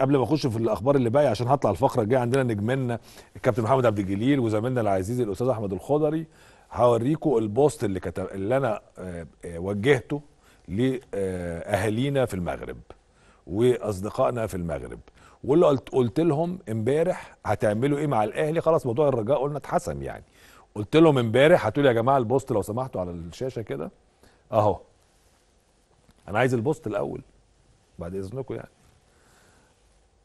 قبل ما اخش في الاخبار اللي باقيه عشان هطلع الفقره الجايه عندنا نجمنا الكابتن محمد عبد الجليل وزميلنا العزيز الاستاذ احمد الخضري هوريكم البوست اللي كتب اللي انا آه، آه، وجهته لاهالينا في المغرب واصدقائنا في المغرب واللي قلت قلت لهم امبارح هتعملوا ايه مع الاهلي خلاص موضوع الرجاء قلنا اتحسم يعني قلت لهم امبارح هتقولوا لي يا جماعه البوست لو سمحتوا على الشاشه كده اهو انا عايز البوست الاول بعد اذنكم يعني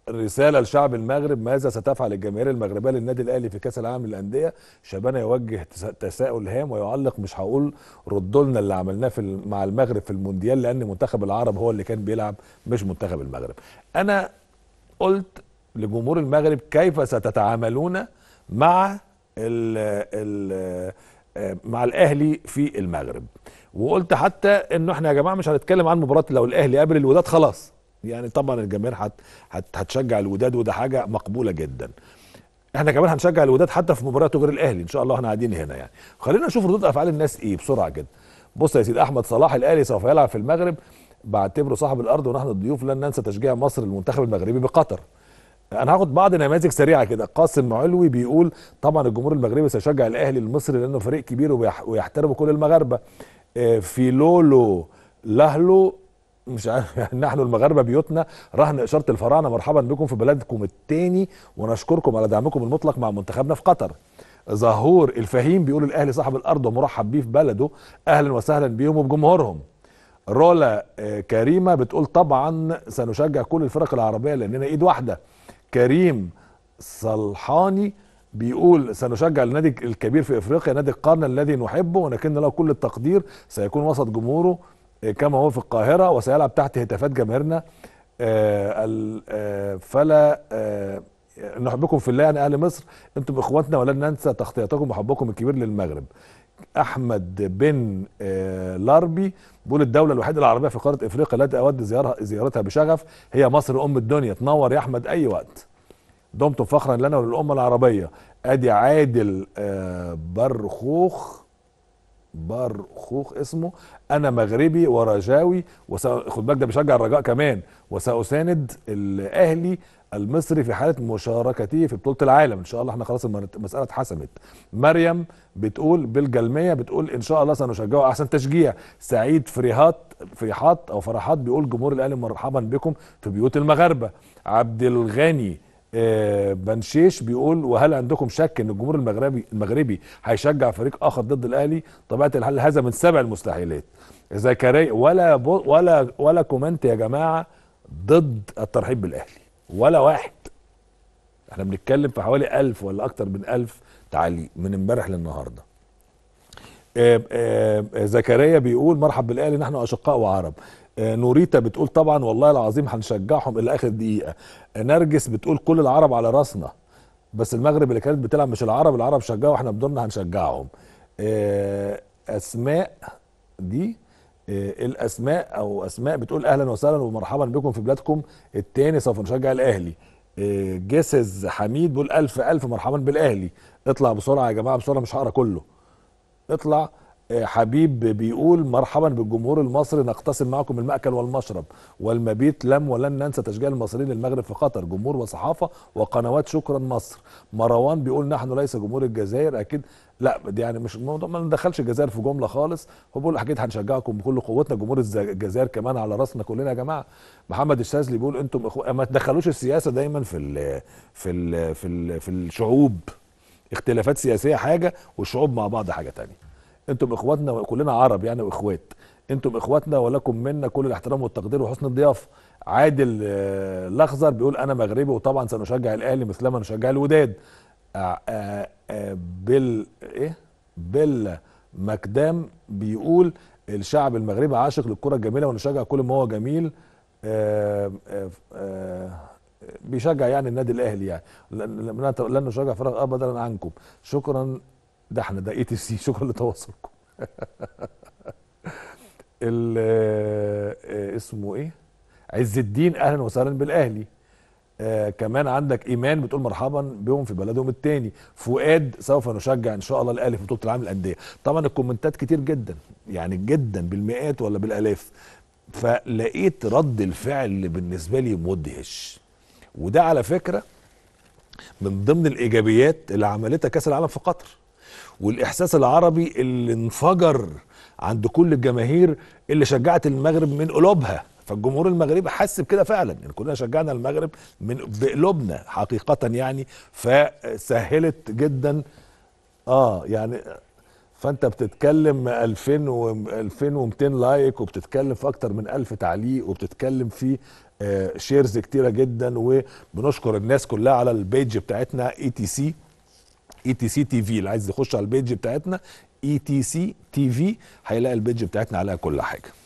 رساله لشعب المغرب ماذا ستفعل الجماهير المغربيه للنادي الاهلي في كاس العالم للانديه شبانه يوجه تساؤل هام ويعلق مش هقول ردوا لنا اللي عملناه مع المغرب في المونديال لان منتخب العرب هو اللي كان بيلعب مش منتخب المغرب انا قلت لجمهور المغرب كيف ستتعاملون مع الـ الـ آه، مع الاهلي في المغرب وقلت حتى انه احنا يا جماعه مش هنتكلم عن مباراه لو الاهلي قابل الوداد خلاص يعني طبعا الجماهير هت هت هتشجع الوداد وده حاجه مقبوله جدا احنا كمان هنشجع الوداد حتى في مباراه غير الاهلي ان شاء الله احنا قاعدين هنا يعني خلينا نشوف ردود افعال الناس ايه بسرعه كده بص يا سيدي احمد صلاح الاهلي سوف يلعب في المغرب بعتبره صاحب الارض ونحن الضيوف لن ننسى تشجيع مصر للمنتخب المغربي بقطر انا هاخد بعض نماذج سريعه كده قاسم علوي بيقول طبعا الجمهور المغربي سيشجع الاهلي المصري لانه فريق كبير ويحترم كل المغاربه آه، في لولو لهلو مش عارف يعني نحن المغاربه بيوتنا رهن اشاره الفراعنه مرحبا بكم في بلدكم الثاني ونشكركم على دعمكم المطلق مع منتخبنا في قطر ظهور الفهيم بيقول الاهلي صاحب الارض ومرحب بيه في بلده اهلا وسهلا بيهم وبجمهورهم رولا آه، كريمه بتقول طبعا سنشجع كل الفرق العربيه لاننا ايد واحده كريم صلحاني بيقول سنشجع النادي الكبير في افريقيا نادي القرن الذي نحبه ولكن له كل التقدير سيكون وسط جمهوره كما هو في القاهرة وسيلعب تحت هتافات جماهيرنا آه، آه، فلا آه، نحبكم في الله يعني أهل مصر أنتم إخواتنا ولن ننسى تغطيتكم وحبكم الكبير للمغرب احمد بن لاربي بيقول الدوله الوحيده العربيه في قاره افريقيا التي اود زيارها زيارتها بشغف هي مصر ام الدنيا تنور يا احمد اي وقت دمتم فخرا لنا وللامه العربيه ادي عادل برخوخ بار خوخ اسمه انا مغربي ورجاوي وس خد بالك ده بيشجع الرجاء كمان وساساند الاهلي المصري في حاله مشاركته في بطوله العالم ان شاء الله احنا خلاص المساله اتحسمت مريم بتقول بالجلميه بتقول ان شاء الله سنشجعه احسن تشجيع سعيد فريحات فريحات او فرحات بيقول جمهور الاهلي مرحبا بكم في بيوت المغاربه عبد الغني آه، بنشيش بيقول وهل عندكم شك ان الجمهور المغربي المغربي هيشجع فريق اخر ضد الاهلي طبيعه الحال هذا من سبع المستحيلات زكريا ولا ولا ولا كومنت يا جماعه ضد الترحيب بالاهلي ولا واحد احنا بنتكلم في حوالي ألف ولا اكتر من ألف تعليق من امبارح للنهارده آه، آه، زكريا بيقول مرحب بالاهلي نحن اشقاء وعرب آه، نوريتا بتقول طبعا والله العظيم هنشجعهم الى اخر دقيقه آه، نرجس بتقول كل العرب على راسنا بس المغرب اللي كانت بتلعب مش العرب العرب شجعوا احنا بدورنا هنشجعهم آه، اسماء دي الاسماء او اسماء بتقول اهلا وسهلا ومرحبا بكم في بلادكم التاني سوف نشجع الاهلي جسز حميد بيقول الف الف مرحبا بالاهلي اطلع بسرعه يا جماعه بسرعه مش هقرا كله اطلع حبيب بيقول مرحبا بالجمهور المصري نقتسم معكم المأكل والمشرب والمبيت لم ولن ننسى تشجيع المصريين للمغرب في قطر جمهور وصحافة وقنوات شكرا مصر مروان بيقول نحن ليس جمهور الجزائر أكيد لا دي يعني مش الموضوع ما ندخلش الجزائر في جمله خالص هو بيقول اكيد هنشجعكم بكل قوتنا جمهور الجزائر كمان على راسنا كلنا يا جماعه محمد الشاذلي بيقول انتم اخو... ما تدخلوش السياسه دايما في الـ في الـ في الـ في الشعوب اختلافات سياسيه حاجه والشعوب مع بعض حاجه ثانيه انتم اخواتنا وكلنا عرب يعني واخوات انتم اخواتنا ولكم منا كل الاحترام والتقدير وحسن الضيافه عادل آه، الاخزر بيقول انا مغربي وطبعا سنشجع الاهلي مثلما نشجع الوداد آه، آه، بال ايه بال مكدام بيقول الشعب المغربي عاشق للكره الجميله ونشجع كل ما هو جميل بيشجع يعني النادي الاهلي يعني لن نشجع فرق ابدا عنكم شكرا ده احنا ده اي تي سي شكرا لتواصلكم آه، اسمه ايه عز الدين اهلا وسهلا بالاهلي آه كمان عندك ايمان بتقول مرحبا بهم في بلدهم الثاني فؤاد سوف نشجع ان شاء الله الاهلي في بطوله العالم الانديه طبعا الكومنتات كتير جدا يعني جدا بالمئات ولا بالالاف فلقيت رد الفعل بالنسبه لي مدهش وده على فكره من ضمن الايجابيات اللي عملتها كاس العالم في قطر والاحساس العربي اللي انفجر عند كل الجماهير اللي شجعت المغرب من قلوبها فالجمهور المغربي حس بكده فعلا يعني كلنا شجعنا المغرب من بقلوبنا حقيقه يعني فسهلت جدا اه يعني فانت بتتكلم 2000 و 2200 لايك وبتتكلم في اكتر من 1000 تعليق وبتتكلم في آه شيرز كتيره جدا وبنشكر الناس كلها على البيج بتاعتنا اي تي سي اي تي سي تي في اللي عايز يخش على البيج بتاعتنا اي تي سي تي في هيلاقي البيج بتاعتنا عليها كل حاجه